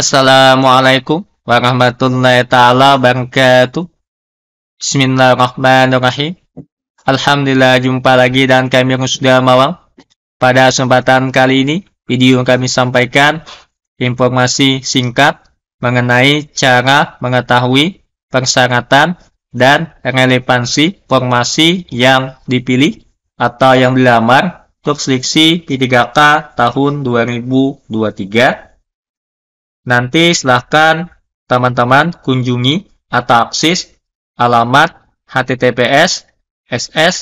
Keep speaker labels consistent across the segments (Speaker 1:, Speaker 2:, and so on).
Speaker 1: Assalamualaikum warahmatullahi taala wabarakatuh. Bismillahirrahmanirrahim. Alhamdulillah jumpa lagi dan kami sudah mawang. Pada kesempatan kali ini, video yang kami sampaikan informasi singkat mengenai cara mengetahui persyaratan dan relevansi formasi yang dipilih atau yang dilamar untuk seleksi P3K tahun 2023 Nanti silahkan teman-teman kunjungi atau akses alamat https ss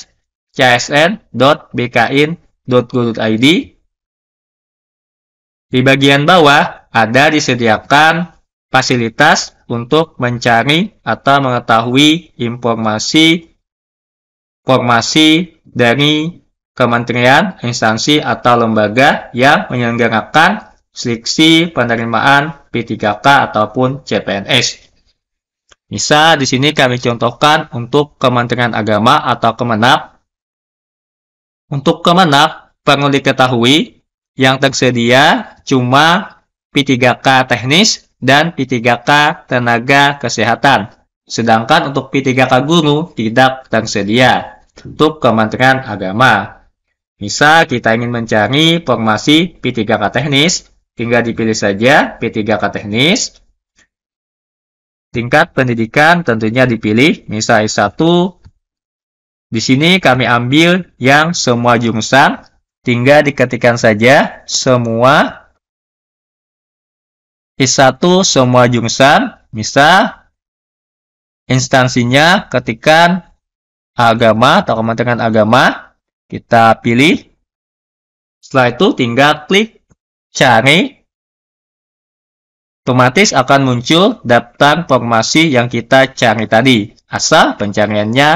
Speaker 1: Di bagian bawah ada disediakan fasilitas untuk mencari atau mengetahui informasi informasi dari kementerian, instansi, atau lembaga yang menyelenggarakan seleksi penerimaan P3K ataupun CPNS. Bisa di sini kami contohkan untuk Kementerian Agama atau Kemenak. Untuk Kemenak perlu diketahui yang tersedia cuma P3K teknis dan P3K tenaga kesehatan. Sedangkan untuk P3K guru tidak tersedia untuk Kementerian Agama. Misal kita ingin mencari formasi P3K teknis, Tinggal dipilih saja P3K teknis. Tingkat pendidikan tentunya dipilih, misalnya S1. Di sini kami ambil yang semua jurusan, tinggal diketikkan saja semua S1 semua jurusan, misal instansinya ketikan agama atau kementerian agama, kita pilih. Setelah itu tinggal klik cari, otomatis akan muncul daftar formasi yang kita cari tadi, asal pencariannya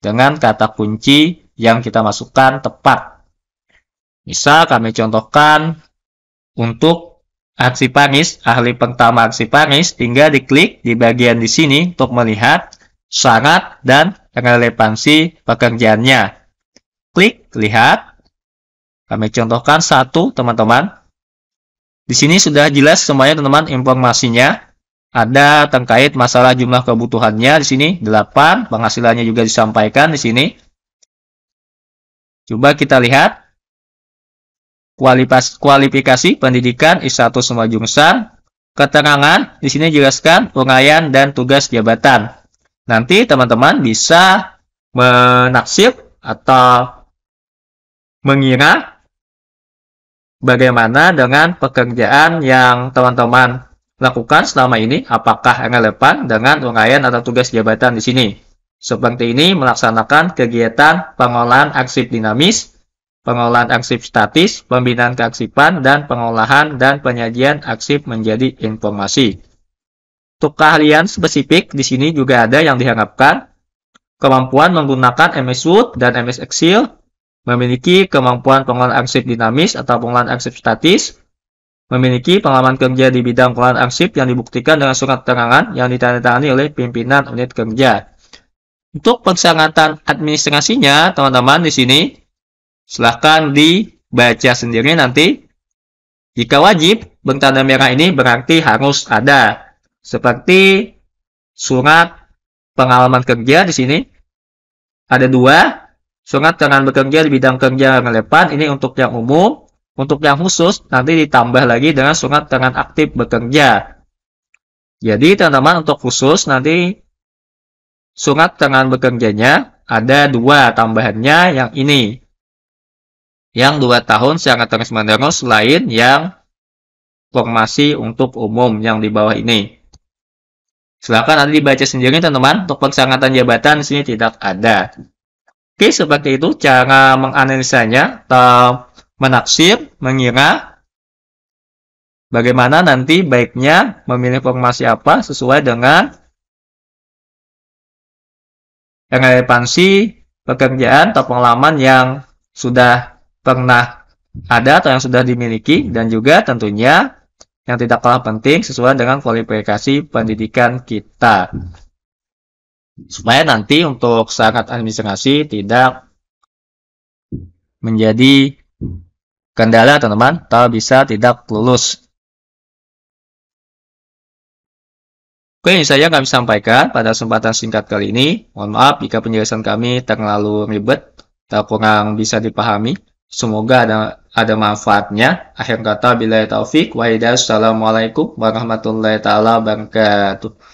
Speaker 1: dengan kata kunci yang kita masukkan tepat. Misal kami contohkan untuk Aksi arsiparis, ahli pertama arsiparis, tinggal diklik di bagian di sini untuk melihat syarat dan relevansi pekerjaannya. Klik lihat. Kami contohkan satu, teman-teman. Di sini sudah jelas semuanya teman-teman informasinya. Ada terkait masalah jumlah kebutuhannya di sini 8, penghasilannya juga disampaikan di sini. Coba kita lihat kualifikasi, kualifikasi pendidikan I1 semua jurusan, keterangan di sini jelaskan pengayaan dan tugas jabatan. Nanti teman-teman bisa menaksir atau mengira Bagaimana dengan pekerjaan yang teman-teman lakukan selama ini? Apakah relevan dengan rangkaian atau tugas jabatan di sini? Seperti ini melaksanakan kegiatan pengolahan arsip dinamis, pengolahan arsip statis, pembinaan kearsipan, dan pengolahan dan penyajian arsip menjadi informasi. Untuk keahlian spesifik di sini juga ada yang diharapkan kemampuan menggunakan MS Word dan MS Excel, memiliki kemampuan pengelolaan arsip dinamis atau pengelolaan arsip statis, memiliki pengalaman kerja di bidang pengelolaan arsip yang dibuktikan dengan surat keterangan yang ditandatangani oleh pimpinan unit kerja. Untuk persyaratan administrasinya, teman-teman di sini silahkan dibaca sendiri nanti. Jika wajib, bentanda merah ini berarti harus ada. Seperti surat pengalaman kerja di sini. Ada dua, Sungat dengan bekerja di bidang kerja yang relevan ini untuk yang umum. Untuk yang khusus nanti ditambah lagi dengan sungat dengan aktif bekerja. Jadi teman-teman untuk khusus nanti sungat dengan bekerjanya ada dua tambahannya yang ini. Yang dua tahun sangat terus menerus selain yang formasi untuk umum yang di bawah ini. Silahkan nanti dibaca sendiri teman-teman. Untuk persyaratan jabatan di sini tidak ada. Oke, seperti itu cara menganalisanya atau menaksir, mengira bagaimana nanti baiknya memilih formasi apa sesuai dengan relevansi pekerjaan atau pengalaman yang sudah pernah ada atau yang sudah dimiliki dan juga tentunya yang tidak kalah penting sesuai dengan kualifikasi pendidikan kita supaya nanti untuk syarat administrasi tidak menjadi kendala teman-teman atau bisa tidak lulus Oke, ini saja kami sampaikan pada kesempatan singkat kali ini. Mohon maaf jika penjelasan kami terlalu ribet atau kurang bisa dipahami. Semoga ada ada manfaatnya. Akhir kata, bila taufik, waidah, Assalamualaikum warahmatullahi taala wabarakatuh.